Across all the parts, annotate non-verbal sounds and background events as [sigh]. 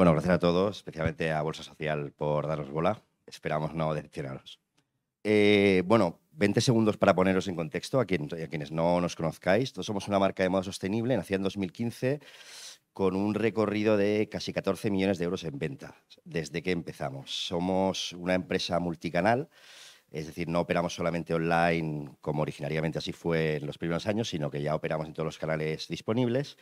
Bueno, gracias a todos, especialmente a Bolsa Social por daros bola. Esperamos no decepcionaros. Eh, bueno, 20 segundos para poneros en contexto a, a quienes no nos conozcáis. Todos somos una marca de moda sostenible, nacida en 2015 con un recorrido de casi 14 millones de euros en venta desde que empezamos. Somos una empresa multicanal, es decir, no operamos solamente online como originariamente así fue en los primeros años, sino que ya operamos en todos los canales disponibles.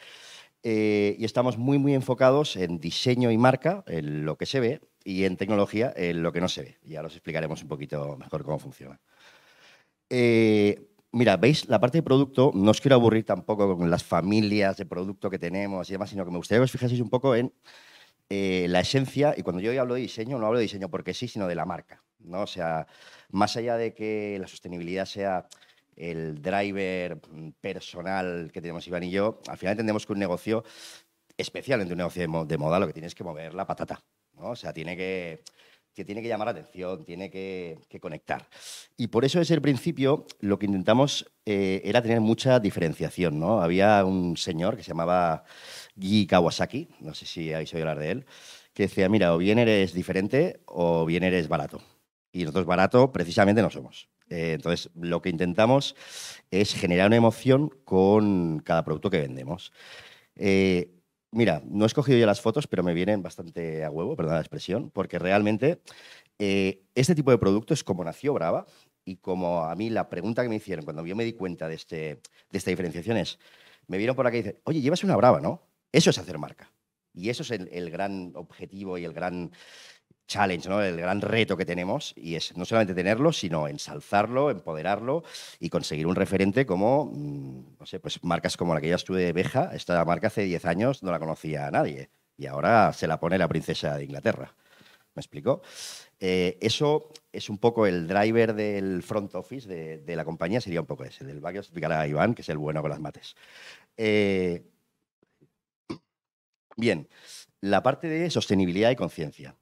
Eh, y estamos muy, muy enfocados en diseño y marca, en lo que se ve, y en tecnología, en lo que no se ve. Ya os explicaremos un poquito mejor cómo funciona. Eh, mira, veis, la parte de producto, no os quiero aburrir tampoco con las familias de producto que tenemos y demás, sino que me gustaría que os fijaseis un poco en eh, la esencia, y cuando yo hoy hablo de diseño, no hablo de diseño porque sí, sino de la marca. ¿no? O sea, más allá de que la sostenibilidad sea el driver mm, personal que tenemos Iván y yo, al final entendemos que un negocio, especialmente un negocio de moda, lo que tienes que mover la patata. ¿no? O sea, tiene que, que, tiene que llamar la atención, tiene que, que, conectar. Y por eso desde el principio lo que intentamos eh, era tener mucha diferenciación. ¿no? Había un señor que se llamaba Guy Kawasaki, no sé si habéis oído hablar de él, que decía, mira, o bien eres diferente o bien eres barato. Y nosotros barato precisamente no somos. Eh, entonces, lo que intentamos es generar una emoción con cada producto que vendemos. Eh, mira, no he escogido ya las fotos, pero me vienen bastante a huevo, perdón la expresión, porque realmente eh, este tipo de producto es como nació Brava y como a mí la pregunta que me hicieron cuando yo me di cuenta de, este, de esta diferenciación es, me vieron por aquí y dicen, oye, llevas una Brava, ¿no? Eso es hacer marca. Y eso es el gran objetivo y el gran challenge, ¿no? el gran reto que tenemos, y es no solamente tenerlo, sino ensalzarlo, empoderarlo y conseguir un referente como, mm, no sé, pues marcas como la que ya estuve de Beja, esta marca hace 10 años no la conocía nadie, y ahora se la pone la princesa de Inglaterra. ¿Me explico? Eh, eso es un poco el driver del front office de, la compañía, sería un poco ese. Del back explicará a Iván, que es el bueno con las mates. Eh, bien, la parte de sostenibilidad y conciencia.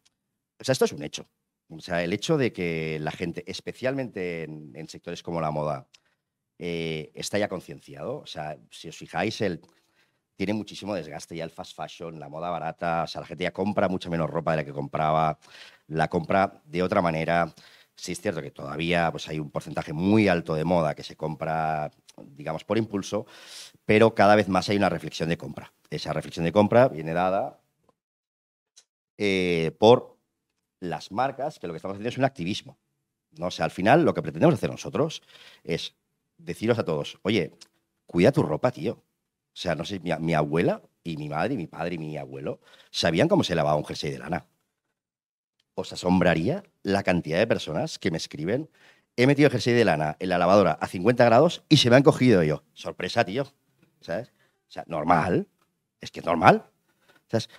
O sea, esto es un hecho. O sea, el hecho de que la gente, especialmente en, sectores como la moda, eh, está ya concienciado. O sea, si os fijáis, tiene muchísimo desgaste ya el fast fashion, la moda barata. O sea, la gente ya compra mucha menos ropa de la que compraba, la compra de otra manera. Sí es cierto que todavía pues, hay un porcentaje muy alto de moda que se compra, digamos, por impulso, pero cada vez más hay una reflexión de compra. Esa reflexión de compra viene dada eh, por las marcas que lo que estamos haciendo es un activismo. ¿no? O sea, al final lo que pretendemos hacer nosotros es deciros a todos, oye, cuida tu ropa, tío. O sea, no sé, mi, abuela y mi madre y mi padre y mi abuelo sabían cómo se lavaba un jersey de lana. Os asombraría la cantidad de personas que me escriben, he metido el jersey de lana en la lavadora a 50 grados y se me han cogido yo. Sorpresa, tío. ¿Sabes? O sea, normal. Es que es normal.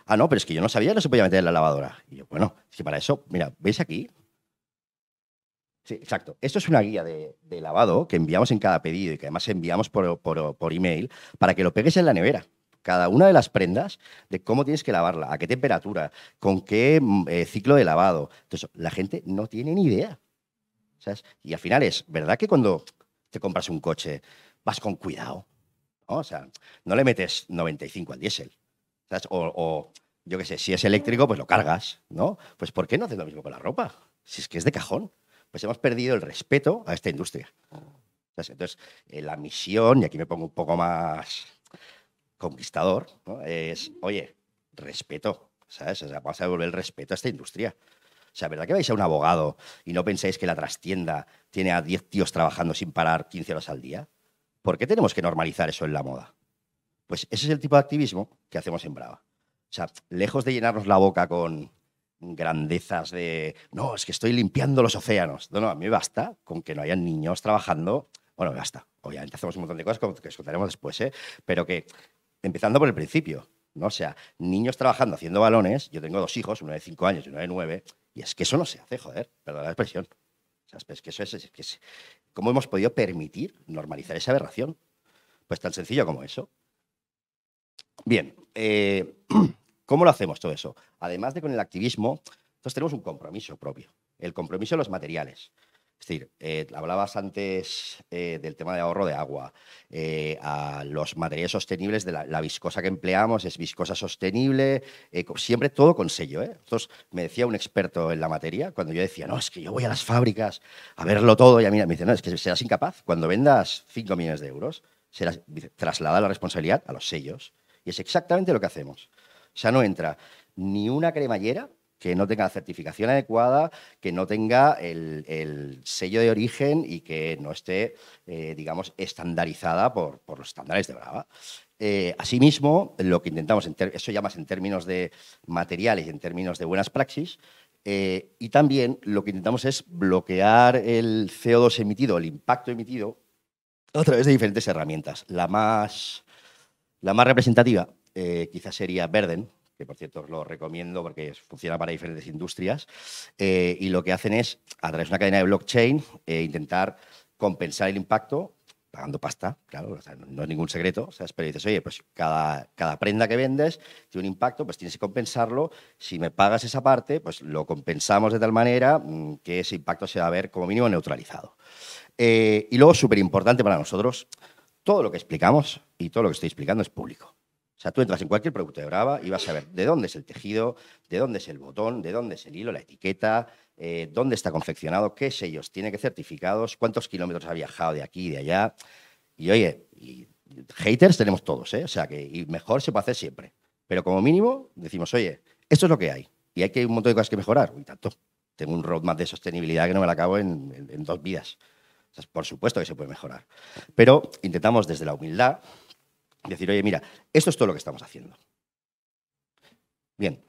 Ah, no, pero es que yo no sabía que no se podía meter en la lavadora. Y yo, bueno, es que para eso, mira, ¿veis aquí? Sí, exacto. Esto es una guía de, lavado que enviamos en cada pedido y que además enviamos por, email para que lo pegues en la nevera. Cada una de las prendas de cómo tienes que lavarla, a qué temperatura, con qué mm, eh, ciclo de lavado. Entonces, la gente no tiene ni idea. Y al final es, ¿verdad que cuando te compras un coche vas con cuidado? O sea, no le metes 95 al diésel. O, yo qué sé, si es eléctrico, pues lo cargas, ¿no? Pues ¿por qué no haces lo mismo con la ropa? Si es que es de cajón. Pues hemos perdido el respeto a esta industria. Entonces, eh, la misión, y aquí me pongo un poco más conquistador, es, oye, respeto, ¿sabes? O sea, vamos a devolver el respeto a esta industria. O sea, ¿verdad que vais a un abogado y no pensáis que la trastienda tiene a 10 tíos trabajando sin parar 15 horas al día? ¿Por qué tenemos que normalizar eso en la moda? Pues ese es el tipo de activismo que hacemos en Brava. O sea, lejos de llenarnos la boca con grandezas de, no, es que estoy limpiando los océanos. No, no, a mí me basta con que no hayan niños trabajando. Bueno, me basta. Obviamente hacemos un montón de cosas que contaremos después, ¿eh? Pero que, empezando por el principio, ¿no? O sea, niños trabajando haciendo balones, yo tengo dos hijos, uno de cinco años y uno de nueve. y es que eso no se hace, joder, perdón la expresión. O sea, es que eso es, que es, ¿Cómo hemos podido permitir normalizar esa aberración? Pues tan sencillo como eso. Bien, eh, [clears throat] ¿cómo lo hacemos todo eso? Además de con el activismo, entonces tenemos un compromiso propio, el compromiso de los materiales. Es decir, eh, hablabas antes eh, del tema de ahorro de agua. Eh, a los materiales sostenibles, de la, viscosa que empleamos es viscosa sostenible, siempre todo con sello. Entonces, me decía un experto en la materia, cuando yo decía, no, es que yo voy a las fábricas a verlo todo, y a mí me dicen, no, es que serás incapaz. Cuando vendas 5 millones de euros, serás, traslada la responsabilidad a los sellos. Y es exactamente lo que hacemos. O sea, no entra ni una cremallera que no tenga la certificación adecuada, que no tenga el, sello de origen y que no esté, eh, digamos, estandarizada por, los estándares de Brava. Eh, asimismo, lo que intentamos, eso ya más en términos de materiales y en términos de buenas praxis, eh, y también lo que intentamos es bloquear el CO2 emitido, el impacto emitido, a través de diferentes herramientas. La más la más representativa eh, quizás sería Verden, que por cierto os lo recomiendo porque funciona para diferentes industrias, eh, y lo que hacen es, a través de una cadena de blockchain, eh, intentar compensar el impacto pagando pasta, claro, no es ningún secreto, o sea, pero dices, oye, pues cada, cada prenda que vendes tiene un impacto, pues tienes que compensarlo, si me pagas esa parte, pues lo compensamos de tal manera mm, que ese impacto se va a ver como mínimo neutralizado. y luego, súper importante para nosotros, todo lo que explicamos y todo lo que estoy explicando es público. O sea, tú entras en cualquier producto de Brava y vas a ver de dónde es el tejido, de dónde es el botón, de dónde es el hilo, la etiqueta, eh, dónde está confeccionado, qué sellos tiene que certificados, cuántos kilómetros ha viajado de aquí y de allá. Y oye, y haters tenemos todos, ¿eh? O sea, que y mejor se puede hacer siempre. Pero como mínimo decimos, oye, esto es lo que hay. Y hay que un montón de cosas que mejorar. Y tanto. Tengo un roadmap de sostenibilidad que no me la acabo en dos vidas. Por supuesto que se puede mejorar. Pero intentamos desde la humildad decir, oye, mira, esto es todo lo que estamos haciendo. Bien.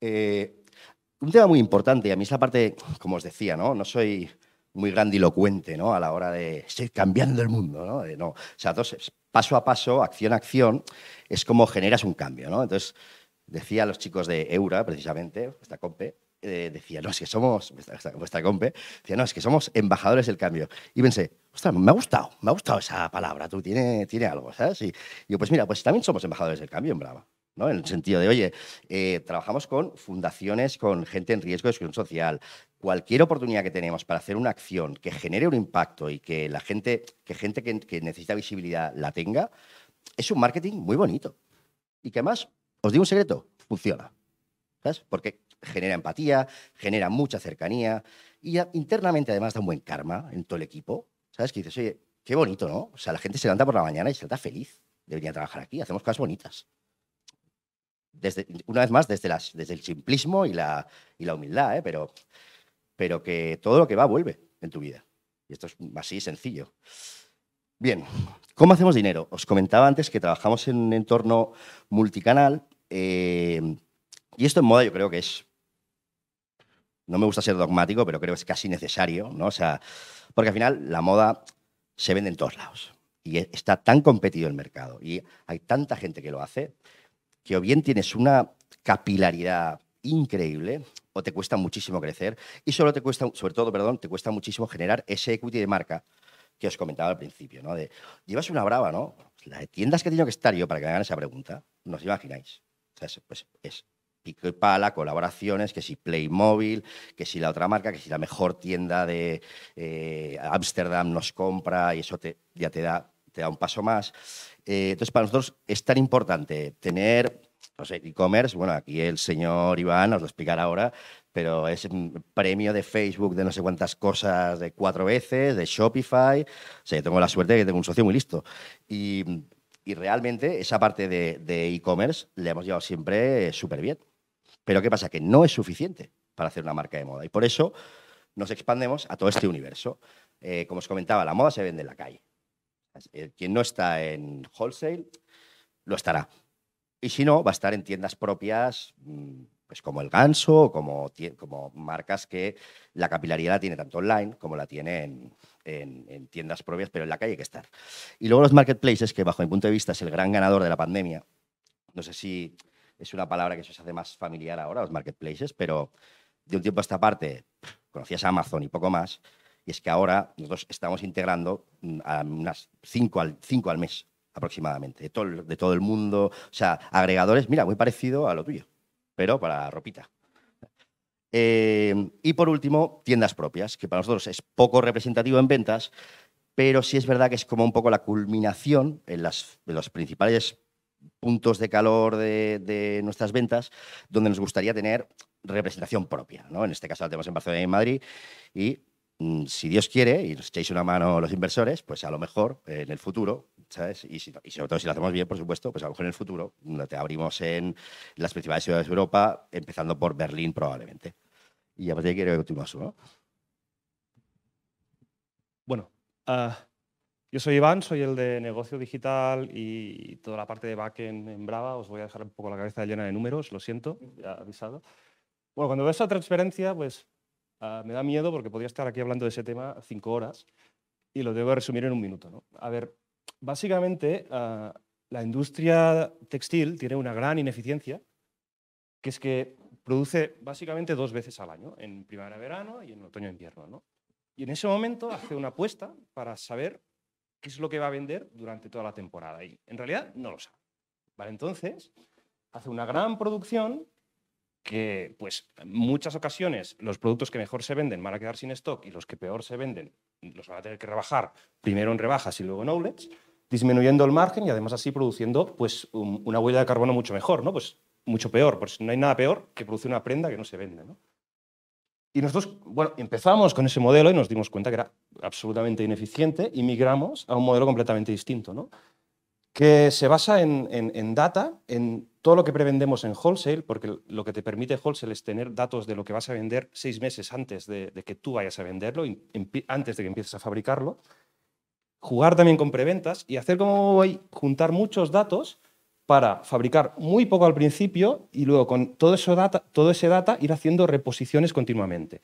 Eh, un tema muy importante, y a mí es la parte, como os decía, ¿no? soy muy grandilocuente, ¿no? A la hora de seguir cambiando el mundo, ¿no? O sea, entonces, paso a paso, acción a acción, es como generas un cambio, Entonces, decía a los chicos de Eura, precisamente, esta Compe. Eh, decía, no, es que somos, vuestra, compa decía, no, es que somos embajadores del cambio. Y pensé, ostras, me ha gustado, me ha gustado esa palabra, tú tiene, tiene algo, ¿sabes? Y yo, pues mira, pues también somos embajadores del cambio en Brava. ¿no? En el sentido de, oye, eh, trabajamos con fundaciones, con gente en riesgo de exclusión social. Cualquier oportunidad que tenemos para hacer una acción que genere un impacto y que la gente que, gente que, que necesita visibilidad la tenga, es un marketing muy bonito. Y que además, os digo un secreto, funciona. ¿Sabes? Porque genera empatía, genera mucha cercanía y internamente además da un buen karma en todo el equipo. ¿Sabes? Que dices, oye, qué bonito, ¿no? O sea, la gente se levanta por la mañana y se levanta feliz. Debería trabajar aquí, hacemos cosas bonitas. Desde, una vez más, desde, las, desde el simplismo y la, la humildad, ¿eh? pero, pero que todo lo que va vuelve en tu vida. Y esto es así sencillo. Bien, ¿cómo hacemos dinero? Os comentaba antes que trabajamos en un entorno multicanal eh, y esto en moda yo creo que es no me gusta ser dogmático, pero creo que es casi necesario, ¿no? O sea, porque al final la moda se vende en todos lados y e, está tan competido el mercado y hay tanta gente que lo hace que o bien tienes una capilaridad increíble o te cuesta muchísimo crecer y solo te cuesta, sobre todo, perdón, te cuesta muchísimo generar ese equity de marca que os comentaba al principio, ¿no? De, llevas una brava, ¿no? Pues Las tiendas que he que estar yo para que me hagan esa pregunta, ¿nos os imagináis. O sea, pues es pico y pala, colaboraciones, que si Playmobil, que si la otra marca, que si la mejor tienda de eh, Ámsterdam nos compra y eso te, ya te da, te da un paso más. Eh, entonces, para nosotros es tan importante tener no sé, e-commerce, bueno, aquí el señor Iván nos lo explicará ahora, pero es premio de Facebook de no sé cuántas cosas de cuatro veces, de Shopify, o sea, yo tengo la suerte de que tengo un socio muy listo. Y, realmente esa parte de e-commerce le hemos llevado siempre eh, súper bien. Pero ¿qué pasa? Que no es suficiente para hacer una marca de moda. Y por eso nos expandemos a todo este universo. Eh, como os comentaba, la moda se vende en la calle. Eh, quien no está en wholesale, lo estará. Y si no, va a estar en tiendas propias, mm, pues como el ganso, como, como marcas que la capilaridad la tiene tanto online como la tiene en, en, tiendas propias, pero en la calle hay que estar. Y luego los marketplaces, que bajo mi punto de vista es el gran ganador de la pandemia. No sé si es una palabra que se hace más familiar ahora, los marketplaces, pero de un tiempo a esta parte conocías a Amazon y poco más, y es que ahora nosotros estamos integrando mm, unas 5 al, cinco al mes aproximadamente, de todo, el, de todo el mundo, o sea, agregadores, mira, muy parecido a lo tuyo, pero para ropita. Eh, y por último, tiendas propias, que para nosotros es poco representativo en ventas, pero sí es verdad que es como un poco la culminación en, en los principales puntos de calor de, nuestras ventas donde nos gustaría tener representación propia. ¿no? En este caso la tenemos en Barcelona y en Madrid y mm, si Dios quiere y nos echáis una mano los inversores, pues a lo mejor eh, en el futuro, ¿sabes? Y, sobre todo si lo hacemos bien, por supuesto, pues a lo mejor en el futuro te abrimos en las principales ciudades de Europa, empezando por Berlín probablemente. Y a partir de aquí quiero Bueno, ah, yo soy Iván, soy el de negocio digital y toda la parte de backend en Brava. Os voy a dejar un poco la cabeza llena de números, lo siento, ya avisado. Bueno, cuando veo esa transferencia, pues ah, me da miedo porque podría estar aquí hablando de ese tema cinco horas y lo debo resumir en un minuto. ¿no? A ver, básicamente ah, la industria textil tiene una gran ineficiencia, que es que produce básicamente dos veces al año, en primavera-verano y en otoño-invierno. ¿no? Y en ese momento hace una apuesta para saber qué es lo que va a vender durante toda la temporada. Y en realidad no lo sabe. ¿Vale? Entonces, hace una gran producción que, pues, en muchas ocasiones los productos que mejor se venden van a quedar sin stock y los que peor se venden los van a tener que rebajar primero en rebajas y luego en outlets, disminuyendo el margen y además así produciendo, pues, una huella de carbono mucho mejor, ¿no? Pues mucho peor, pues no hay nada peor que producir una prenda que no se vende, ¿no? Y nosotros, bueno, empezamos con ese modelo y nos dimos cuenta que era absolutamente ineficiente y migramos a un modelo completamente distinto, que se basa en, en, en, data, en todo lo que prevendemos en wholesale, porque lo que te permite wholesale es tener datos de lo que vas a vender seis meses antes de, que tú vayas a venderlo, antes de que empieces a fabricarlo. Jugar también con preventas y hacer como hoy, juntar muchos datos para fabricar muy poco al principio y luego con todo, eso data, todo ese data ir haciendo reposiciones continuamente.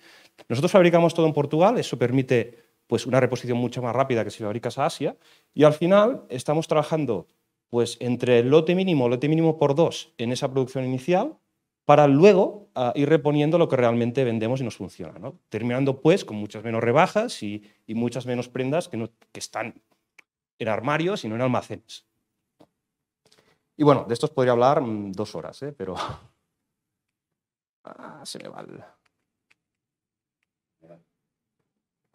Nosotros fabricamos todo en Portugal, eso permite pues, una reposición mucho más rápida que si fabricas a Asia y al final estamos trabajando pues, entre el lote mínimo, lote mínimo por dos en esa producción inicial para luego ah, ir reponiendo lo que realmente vendemos y nos funciona. Terminando pues con muchas menos rebajas y, y muchas menos prendas que, no, que están en armarios y no en almacenes. Y bueno, de estos podría hablar mm, dos horas, ¿eh? pero [laughs] ah, se me va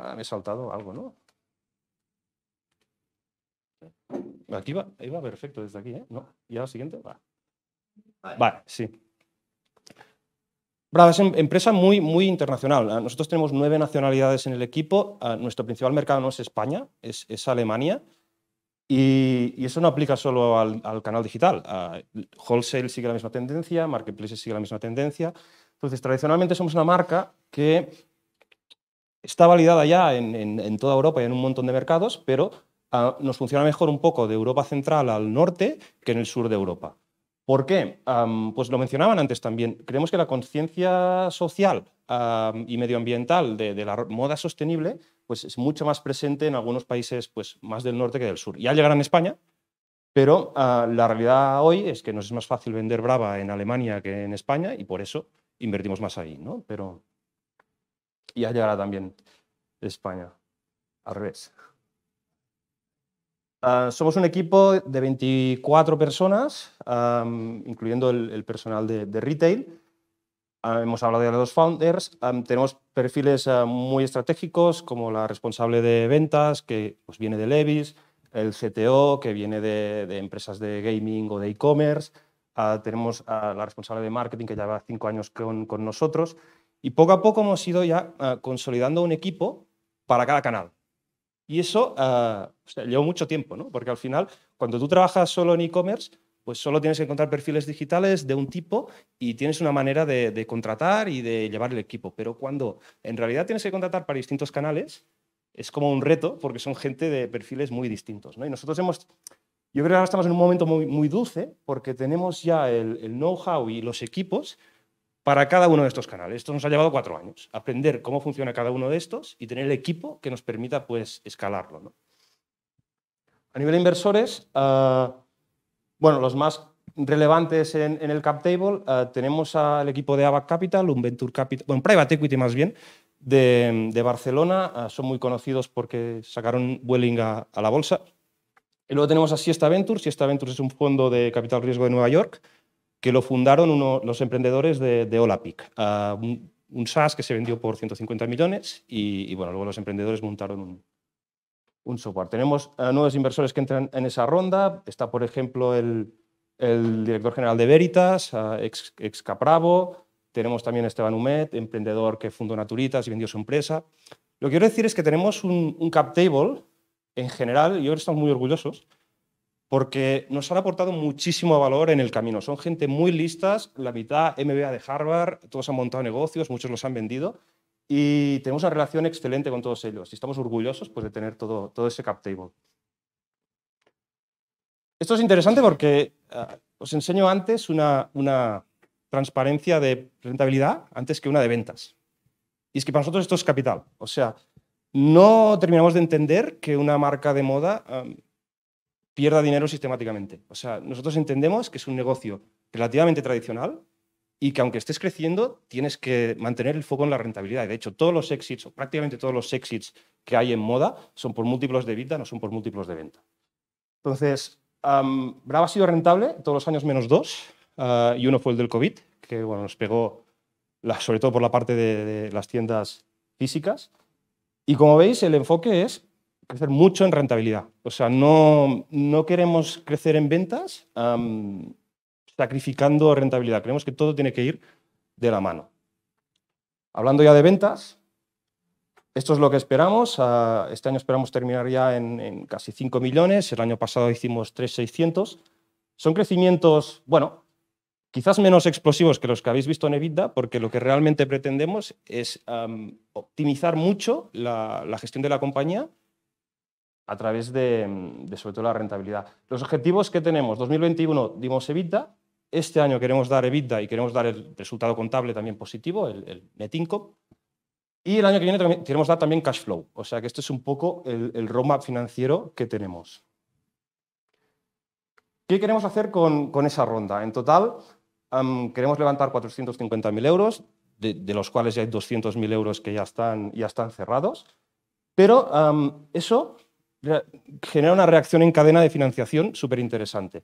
Ah, me he saltado algo, ¿no? Aquí va, ahí perfecto desde aquí, ¿eh? No, y ahora siguiente Vale. sí. Brava es em, empresa muy, muy internacional. Ah, nosotros tenemos nueve nacionalidades en el equipo. Ah, nuestro principal mercado no es España, es, es Alemania. Y, eso no aplica solo al, canal digital. Ah, wholesale sigue la misma tendencia, marketplaces sigue la misma tendencia. Entonces, tradicionalmente somos una marca que está validada ya en, toda Europa y en un montón de mercados, pero ah, nos funciona mejor un poco de Europa central al norte que en el sur de Europa. ¿Por qué? pues lo mencionaban antes también. Creemos que la conciencia social y medioambiental de, la moda sostenible pues es mucho más presente en algunos países pues, más del norte que del sur. Ya llegará en España, pero ah, la realidad hoy es que nos es más fácil vender brava en Alemania que en España y por eso invertimos más ahí. ¿no? Pero ya llegará también España. Al revés. Ah, somos un equipo de 24 personas, incluyendo el, personal de, retail. Ah, hemos hablado de los founders. tenemos perfiles ah, muy estratégicos, como la responsable de ventas, que pues, viene de Levis, el CTO, que viene de, empresas de gaming o de e-commerce. tenemos a la responsable de marketing, que lleva cinco años con nosotros. Y poco a poco hemos ido ya consolidando un equipo para cada canal. Y eso ah, llevó lleva mucho tiempo, ¿no? Porque al final, cuando tú trabajas solo en e-commerce, pues solo tienes que encontrar perfiles digitales de un tipo y tienes una manera de, contratar y de llevar el equipo. Pero cuando en realidad tienes que contratar para distintos canales, es como un reto porque son gente de perfiles muy distintos. Y nosotros hemos, yo creo que ahora estamos en un momento muy, muy dulce porque tenemos ya el, el know-how y los equipos para cada uno de estos canales. Esto nos ha llevado cuatro años, aprender cómo funciona cada uno de estos y tener el equipo que nos permita pues, escalarlo. A nivel de inversores, ah, bueno, los más relevantes en, el cap table ah, tenemos al equipo de ABAC Capital, un Venture Capital, bueno, Private Equity más bien, de, Barcelona. Ah, son muy conocidos porque sacaron Welling a, a la bolsa. Y luego tenemos a Siesta Ventures. Siesta Ventures es un fondo de capital riesgo de Nueva York que lo fundaron uno, los emprendedores de, de Olapic, un, SaaS que se vendió por 150 millones y, bueno, luego los emprendedores montaron un, un software. Tenemos nuevos inversores que entran en esa ronda. Está, por ejemplo, el, director general de Veritas, ex, Capravo. Tenemos también Esteban Humet, emprendedor que fundó Naturitas y vendió su empresa. Lo que quiero decir es que tenemos un, un cap table en general, y ahora estamos muy orgullosos, porque nos han aportado muchísimo valor en el camino. Son gente muy listas, la mitad MBA de Harvard, todos han montado negocios, muchos los han vendido y tenemos una relación excelente con todos ellos y estamos orgullosos pues, de tener todo, todo ese cap table. Esto es interesante porque eh, os enseño antes una, una transparencia de rentabilidad antes que una de ventas. Y es que para nosotros esto es capital. O sea, no terminamos de entender que una marca de moda... Eh, pierda dinero sistemáticamente. O sea, nosotros entendemos que es un negocio relativamente tradicional y que aunque estés creciendo, tienes que mantener el foco en la rentabilidad. De hecho, todos los exits, o prácticamente todos los exits que hay en moda, son por múltiplos de vida, no son por múltiplos de venta. Entonces, Brava ha sido rentable todos los años menos dos, ah, y uno fue el del COVID, que bueno, nos pegó la, sobre todo por la parte de, de las tiendas físicas. Y como veis, el enfoque es crecer mucho en rentabilidad. O sea, no, no queremos crecer en ventas sacrificando rentabilidad. Creemos que todo tiene que ir de la mano. Hablando ya de ventas, esto es lo que esperamos. Ah, este año esperamos terminar ya en, casi 5 millones. El año pasado hicimos 3,600. Son crecimientos, bueno, quizás menos explosivos que los que habéis visto en EBITDA, porque lo que realmente pretendemos es optimizar mucho la, gestión de la compañía a través de, sobre todo la rentabilidad. Los objetivos que tenemos, 2021 dimos EBITDA, este año queremos dar EBITDA y queremos dar el resultado contable también positivo, el, el net income, y el año que viene queremos dar también cash flow, o sea que este es un poco el, roadmap financiero que tenemos. ¿Qué queremos hacer con, con esa ronda? En total, queremos levantar 450.000 euros, de, los cuales ya hay 200.000 euros que ya están, ya están cerrados, pero eso genera una reacción en cadena de financiación súper interesante.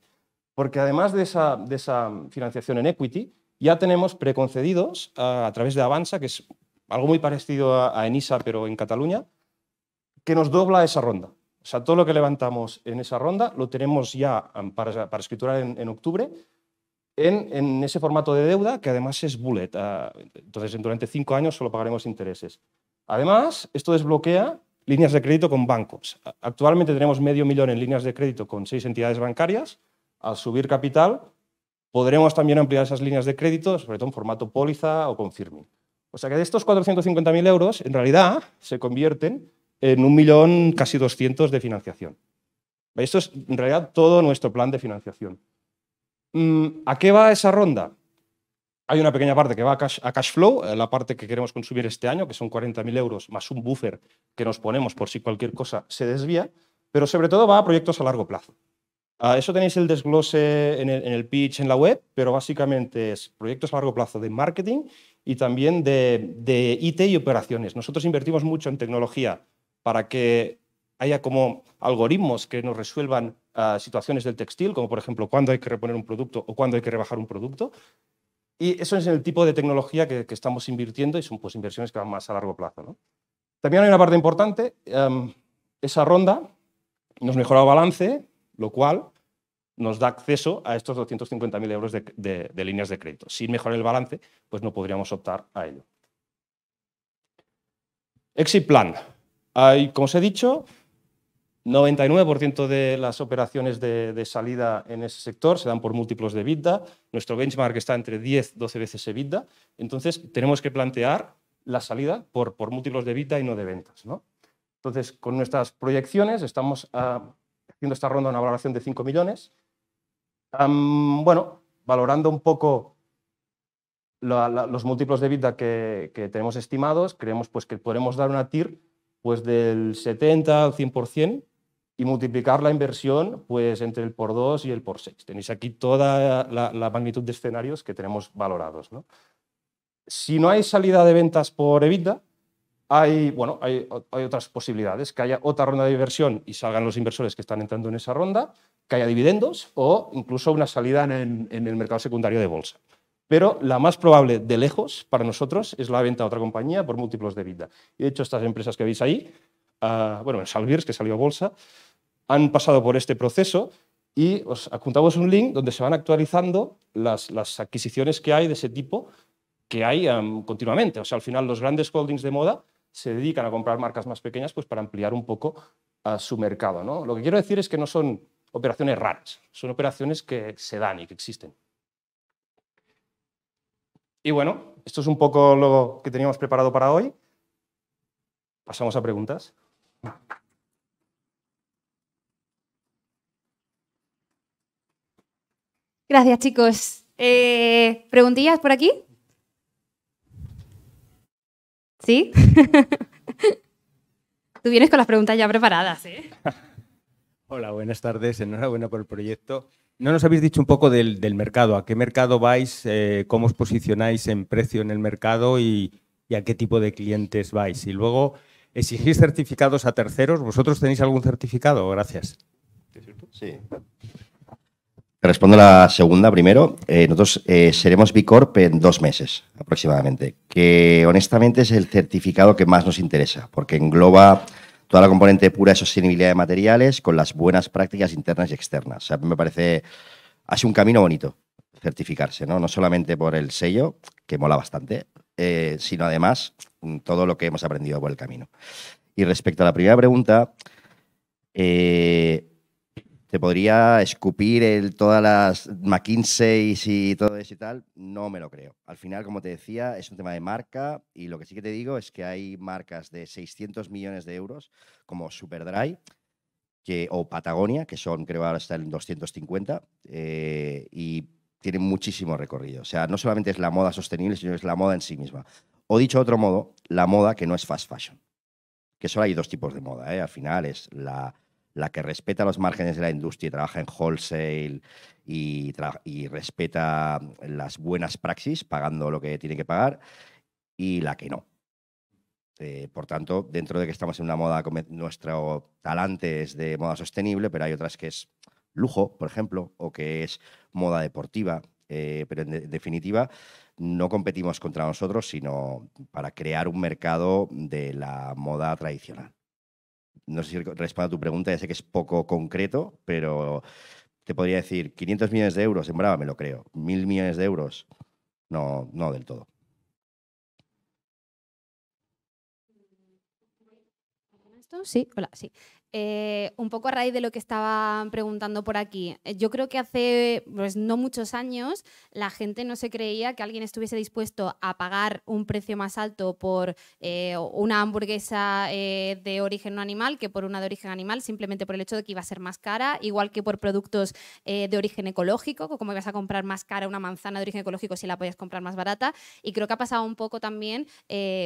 Porque además de esa, de esa, financiación en equity, ya tenemos preconcedidos a, través de Avanza, que es algo muy parecido a, Enisa, pero en Cataluña, que nos dobla esa ronda. O sea, todo lo que levantamos en esa ronda lo tenemos ya para, para escriturar en, octubre, en, en, ese formato de deuda que además es bullet. Ah, entonces, durante cinco años solo pagaremos intereses. Además, esto desbloquea líneas de crédito con bancos. Actualmente tenemos medio millón en líneas de crédito con seis entidades bancarias. Al subir capital, podremos también ampliar esas líneas de crédito, sobre todo en formato póliza o con firming. O sea que de estos 450.000 euros, en realidad, se convierten en un millón casi 200 de financiación. Esto es en realidad todo nuestro plan de financiación. Mm, ¿A qué va esa ronda? Hay una pequeña parte que va a cash, flow, eh, la parte que queremos consumir este año, que son 40.000 euros más un buffer que nos ponemos por si cualquier cosa se desvía, pero sobre todo va a proyectos a largo plazo. Ah, eso tenéis el desglose en el, pitch en la web, pero básicamente es proyectos a largo plazo de marketing y también de, IT y operaciones. Nosotros invertimos mucho en tecnología para que haya como algoritmos que nos resuelvan ah, situaciones del textil, como por ejemplo cuándo hay que reponer un producto o cuándo hay que rebajar un producto, y eso es el tipo de tecnología que, estamos invirtiendo y son pues, inversiones que van más a largo plazo. También hay una parte importante, em, esa ronda nos mejora el balance, lo cual nos da acceso a estos 250.000 euros de, líneas de crédito. Sin mejorar el balance, pues no podríamos optar a ello. Exit plan. como os he dicho, 99% de las operaciones de, salida en ese sector se dan por múltiplos de EBITDA. Nuestro benchmark está entre 10, 12 veces EBITDA. Entonces, tenemos que plantear la salida por, por múltiplos de EBITDA y no de ventas. Entonces, con nuestras proyecciones, estamos ah, haciendo esta ronda una valoración de 5 millones. bueno, valorando un poco los múltiplos de EBITDA que, tenemos estimados, creemos pues, que podremos dar una TIR pues, del 70 al 100% y multiplicar la inversión pues entre el por 2 y el por 6. Tenéis aquí toda la, magnitud de escenarios que tenemos valorados. Si no hay salida de ventas por EBITDA, hay, bueno, hay, otras posibilidades, que haya otra ronda de inversión y salgan los inversores que están entrando en esa ronda, que haya dividendos o incluso una salida en, el mercado secundario de bolsa. Pero la más probable de lejos para nosotros es la venta a otra compañía por múltiplos de vida. de hecho, estas empresas que veis ahí, ah, bueno, bueno, Salvirs, que salió a bolsa, han pasado por este proceso y os apuntamos un link donde se van actualizando las, adquisiciones que hay de ese tipo que hay continuamente. O sea, al final los grandes holdings de moda se dedican a comprar marcas más pequeñas pues, para ampliar un poco su mercado. ¿no? Lo que quiero decir es que no son operaciones raras, son operaciones que se dan y que existen. Y bueno, esto es un poco lo que teníamos preparado para hoy. Pasamos a preguntas. Gracias, chicos. Eh, ¿Preguntillas por aquí? ¿Sí? [laughs] Tú vienes con las preguntas ya preparadas, ¿eh? [laughs] Hola, buenas tardes. Enhorabuena por el proyecto. No nos habéis dicho un poco del, mercado. ¿A qué mercado vais? Eh, ¿Cómo os posicionáis en precio en el mercado? Y, a qué tipo de clientes vais. Y luego, ¿exigís certificados a terceros? ¿Vosotros tenéis algún certificado? Gracias. Sí respondo la segunda primero. Eh, nosotros eh, seremos B Corp en dos meses aproximadamente, que honestamente es el certificado que más nos interesa, porque engloba toda la componente pura de sostenibilidad de materiales con las buenas prácticas internas y externas. O sea, me parece, ha un camino bonito certificarse, ¿no? No solamente por el sello, que mola bastante, eh, sino además mm, todo lo que hemos aprendido por el camino. Y respecto a la primera pregunta, eh, te podría escupir todas las McKinsey y todo eso y tal, no me lo creo. Al final, como te decía, es un tema de marca y lo que sí que te digo es que hay marcas de 600 millones de euros como Superdry que, o Patagonia, que son creo ahora hasta en 250 eh, y tienen muchísimo recorrido. O sea, no solamente es la moda sostenible, sino es la moda en sí misma. O dicho de otro modo, la moda que no es fast fashion. Que solo hay dos tipos de moda. Eh. Al final es la la que respeta los márgenes de la industria y trabaja en wholesale y, respeta las buenas praxis, pagando lo que tiene que pagar, y la que no. Eh, por tanto, dentro de que estamos en una moda, nuestro talante es de moda sostenible, pero hay otras que es lujo, por ejemplo, o que es moda deportiva. Eh, pero en definitiva, no competimos contra nosotros, sino para crear un mercado de la moda tradicional no sé si respondo a tu pregunta, ya sé que es poco concreto, pero te podría decir 500 millones de euros en Brava, me lo creo. Mil millones de euros, no, no del todo. Sí, hola, sí. Eh, un poco a raíz de lo que estaba preguntando por aquí, eh, yo creo que hace pues, no muchos años la gente no se creía que alguien estuviese dispuesto a pagar un precio más alto por eh, una hamburguesa de origen no animal que por una de origen animal, simplemente por el hecho de que iba a ser más cara, igual que por productos de origen ecológico, como ibas a comprar más cara una manzana de origen ecológico si la podías comprar más barata. Y creo que ha pasado un poco también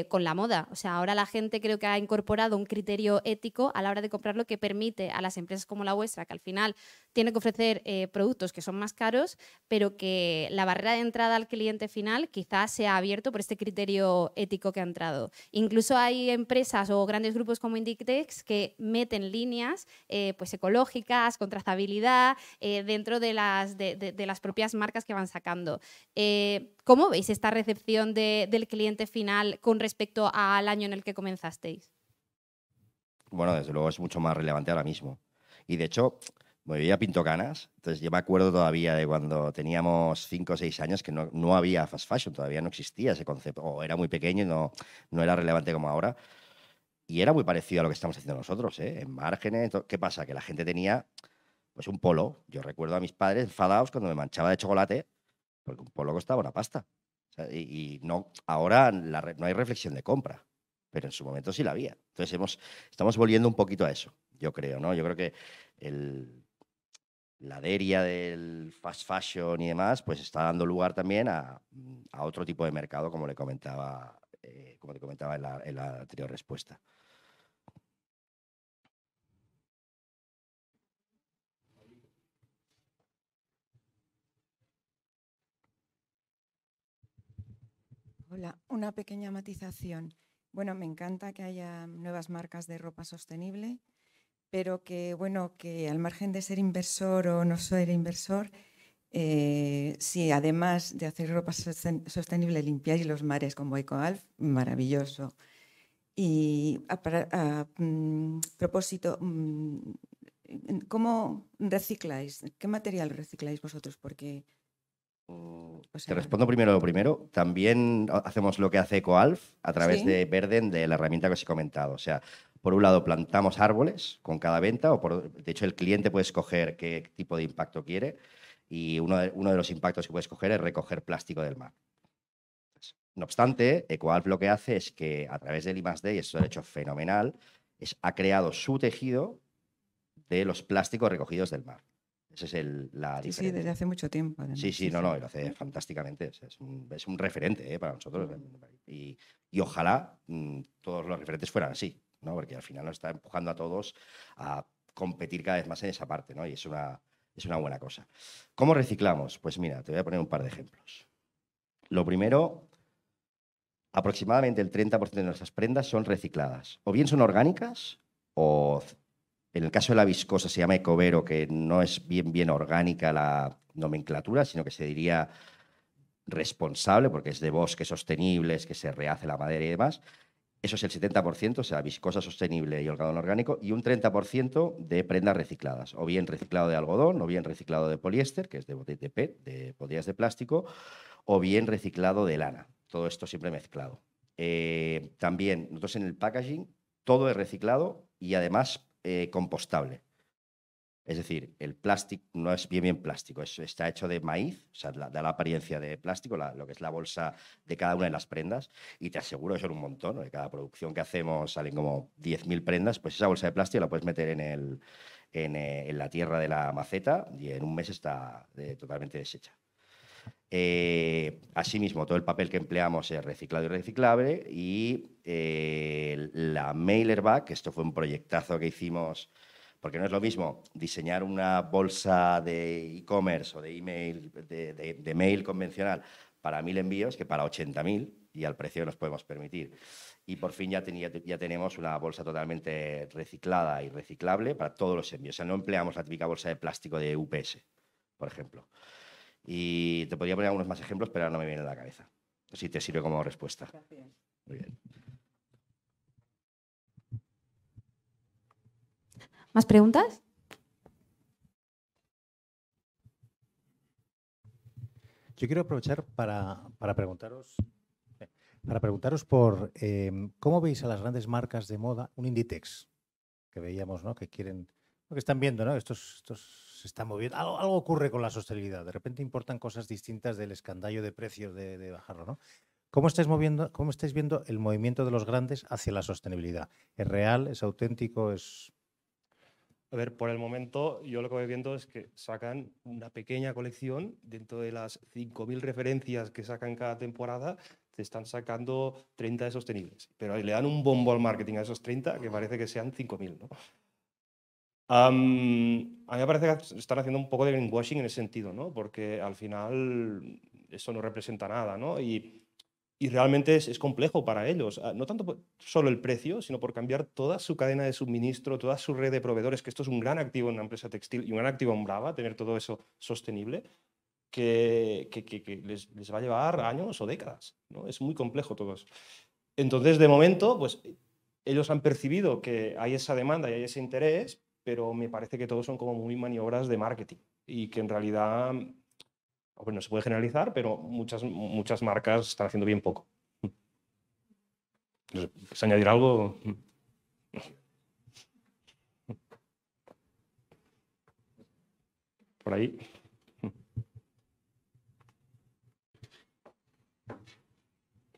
con la moda. O sea, ahora la gente creo que ha incorporado un criterio ético a la hora de comprar que permite a las empresas como la vuestra, que al final tiene que ofrecer eh, productos que son más caros, pero que la barrera de entrada al cliente final quizás sea abierto por este criterio ético que ha entrado. Incluso hay empresas o grandes grupos como Inditex que meten líneas eh, pues ecológicas, con trazabilidad, eh, dentro de las, las propias marcas que van sacando. ¿Cómo veis esta recepción del cliente final con respecto al año en el que comenzasteis? bueno, desde luego es mucho más relevante ahora mismo. Y de hecho, me veía pinto canas, entonces yo me acuerdo todavía de cuando teníamos 5 o 6 años que no, no, había fast fashion, todavía no existía ese concepto, o era muy pequeño y no, no era relevante como ahora. Y era muy parecido a lo que estamos haciendo nosotros, ¿eh? en márgenes. ¿Qué pasa? Que la gente tenía pues un polo. Yo recuerdo a mis padres enfadados cuando me manchaba de chocolate, porque un polo costaba una pasta. O sea, y, no, ahora la, no hay reflexión de compra pero en su momento sí la había. Entonces hemos, estamos volviendo un poquito a eso, yo creo, ¿no? Yo creo que la deria del fast fashion y demás, pues está dando lugar también a, otro tipo de mercado, como le comentaba, eh, como te comentaba la, en la anterior respuesta. Hola, una pequeña matización. Bueno, me encanta que haya nuevas marcas de ropa sostenible, pero que, bueno, que al margen de ser inversor o no ser inversor, eh, si además de hacer ropa sostenible, limpiáis los mares como Alf, maravilloso. Y a, mm, propósito, mm, ¿cómo recicláis? ¿Qué material recicláis vosotros? Porque te respondo primero lo primero. También hacemos lo que hace EcoAlf a través de Verden, de la herramienta que os he comentado. O sea, por un lado plantamos árboles con cada venta, o de hecho el cliente puede escoger qué tipo de impacto quiere y uno de, los impactos que puede escoger es recoger plástico del mar. No obstante, EcoAlf lo que hace es que a través del I+.D., y esto lo ha hecho fenomenal, es, ha creado su tejido de los plásticos recogidos del mar. Esa es la Sí, desde hace mucho tiempo. Sí, sí, no, no, lo hace fantásticamente. Es un, referente eh, para nosotros. Y, ojalá mm, todos los referentes fueran así, ¿no? Porque al final nos está empujando a todos a competir cada vez más en esa parte, ¿no? Y es es una buena cosa. ¿Cómo reciclamos? Pues mira, te voy a poner un par de ejemplos. Lo primero, aproximadamente el 30% de nuestras prendas son recicladas. O bien son orgánicas o en el caso de la viscosa se llama ecovero, que no es bien, bien orgánica la nomenclatura, sino que se diría responsable, porque es de bosques sostenibles, que se rehace la madera y demás. Eso es el 70%, o sea, viscosa sostenible y orgánico, y un 30% de prendas recicladas, o bien reciclado de algodón, o bien reciclado de poliéster, que es de, de botellas de plástico, o bien reciclado de lana. Todo esto siempre mezclado. Eh, también, nosotros en el packaging, todo es reciclado y además eh, compostable. Es decir, el plástico no es bien bien plástico, está hecho de maíz, o sea, da la apariencia de plástico, lo que es la bolsa de cada una de las prendas, y te aseguro que son un montón, de cada producción que hacemos salen como 10.000 prendas, pues esa bolsa de plástico la puedes meter en, el, en, eh, la tierra de la maceta y en un mes está eh, totalmente deshecha. asimismo, todo el papel que empleamos es reciclado y reciclable y eh, la Mailerback, esto fue un proyectazo que hicimos, porque no es lo mismo diseñar una bolsa de e-commerce o de email, de, de, mail convencional para mil envíos que para 80.000 y al precio que nos podemos permitir. Y por fin ya, tenía, ya tenemos una bolsa totalmente reciclada y reciclable para todos los envíos. O sea, no empleamos la típica bolsa de plástico de UPS, por ejemplo. Y te podría poner algunos más ejemplos, pero ahora no me viene a la cabeza. Si te sirve como respuesta. Muy bien. ¿Más preguntas? Yo quiero aprovechar para, preguntaros eh, para preguntaros por em, cómo veis a las grandes marcas de moda un Inditex que veíamos, ¿no? Que quieren, que están viendo, ¿no? Estos, se están moviendo. Algo, ocurre con la sostenibilidad. De repente importan cosas distintas del escandallo de precios de, de bajarlo, ¿no? ¿Cómo estáis, moviendo, ¿Cómo estáis viendo el movimiento de los grandes hacia la sostenibilidad? ¿Es real? ¿Es auténtico? ¿Es a ver, por el momento yo lo que voy viendo es que sacan una pequeña colección dentro de las 5.000 referencias que sacan cada temporada, te están sacando 30 de sostenibles. Pero le dan un bombo al marketing a esos 30 que parece que sean 5.000, ¿no? a mí me parece que están haciendo un poco de greenwashing en ese sentido, ¿no? Porque al final eso no representa nada, ¿no? Y y realmente es, complejo para ellos, ah, no tanto solo el precio, sino por cambiar toda su cadena de suministro, toda su red de proveedores, que esto es un gran activo en una empresa textil y un gran activo en Brava, tener todo eso sostenible, que, que, les, va a llevar años o décadas. ¿no? Es muy complejo todo eso. Entonces, de momento, pues ellos han percibido que hay esa demanda y hay ese interés, pero me parece que todos son como muy maniobras de marketing y que en realidad bueno, se puede generalizar, pero muchas, muchas marcas están haciendo bien poco. ¿Quieres añadir algo? Por ahí.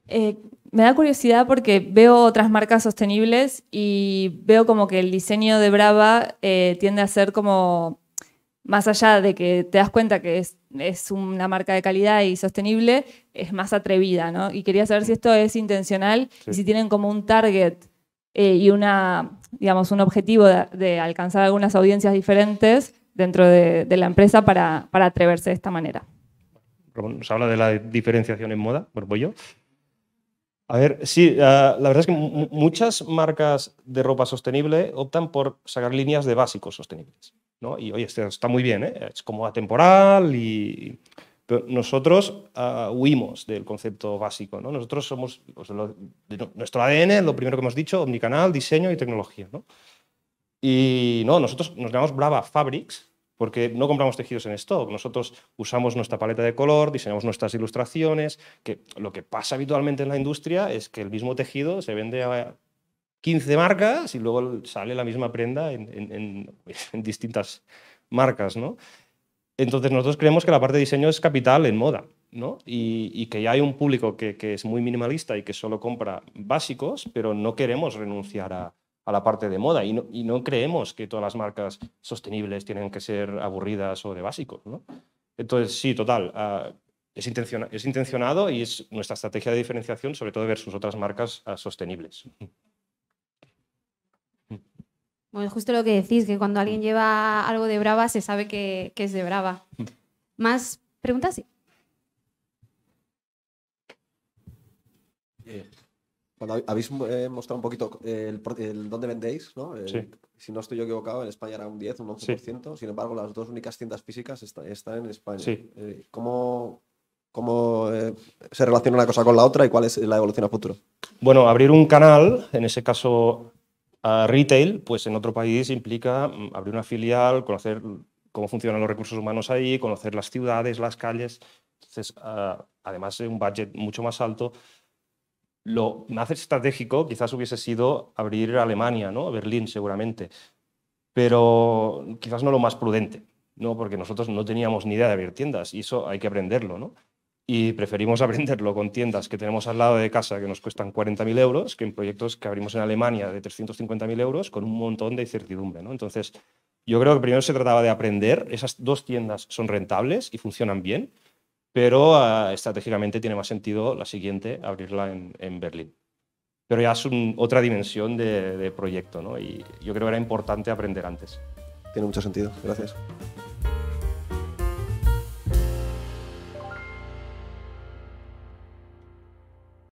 Eh, me da curiosidad porque veo otras marcas sostenibles y veo como que el diseño de Brava eh, tiende a ser como más allá de que te das cuenta que es, una marca de calidad y sostenible, es más atrevida, ¿no? Y quería saber si esto es intencional y si tienen como un target eh, y una, digamos, un objetivo de, alcanzar algunas audiencias diferentes dentro de, la empresa para, atreverse de esta manera. Nos habla de la diferenciación en moda, bueno, voy yo. A ver, sí, ah, la verdad es que muchas marcas de ropa sostenible optan por sacar líneas de básicos sostenibles. Y oye, este está muy bien, ¿eh? es como atemporal y... Pero nosotros ah, huimos del concepto básico, Nosotros somos, pues, nuestro ADN, lo primero que hemos dicho, omnicanal, diseño y tecnología, Y no, nosotros nos llamamos Brava Fabrics porque no compramos tejidos en stock, nosotros usamos nuestra paleta de color, diseñamos nuestras ilustraciones, que lo que pasa habitualmente en la industria es que el mismo tejido se vende a 15 marcas y luego sale la misma prenda pues, en, distintas marcas, ¿no? Entonces nosotros creemos que la parte de diseño es capital en moda, ¿no? Y, que ya hay un público que, es muy minimalista y que solo compra básicos, pero no queremos renunciar a, la parte de moda y no, creemos que todas las marcas sostenibles tienen que ser aburridas o de básicos, ¿no? Entonces, sí, total, ah, es, intencionado, es intencionado y es nuestra estrategia de diferenciación, sobre todo versus otras marcas ah, sostenibles. Bueno, justo lo que decís, que cuando alguien lleva algo de brava se sabe que, es de brava. [laughs] ¿Más preguntas? Eh, habéis eh, mostrado un poquito eh, dónde vendéis, ¿no? Si no estoy yo equivocado, en España era un 10, un 11%. Sin embargo, las dos únicas tiendas físicas están en España. Sí. cómo se relaciona una cosa con la otra y cuál es la evolución a futuro? Bueno, abrir un canal, en ese caso retail, pues en otro país implica mm, abrir una filial, conocer cómo funcionan los recursos humanos ahí, conocer las ciudades, las calles. Entonces, ah, además además, un budget mucho más alto. Lo más estratégico quizás hubiese sido abrir Alemania, ¿no? Berlín seguramente, pero quizás no lo más prudente, ¿no? porque nosotros no teníamos ni idea de abrir tiendas y eso hay que aprenderlo. ¿no? y preferimos aprenderlo con tiendas que tenemos al lado de casa que nos cuestan 40.000 euros que en proyectos que abrimos en Alemania de 350.000 euros con un montón de incertidumbre. ¿no? Entonces, yo creo que primero se trataba de aprender. Esas dos tiendas son rentables y funcionan bien, pero ah, estratégicamente tiene más sentido la siguiente, abrirla en, Berlín. Pero ya es otra dimensión de, de proyecto ¿no? y yo creo que era importante aprender antes. Tiene mucho sentido. Gracias.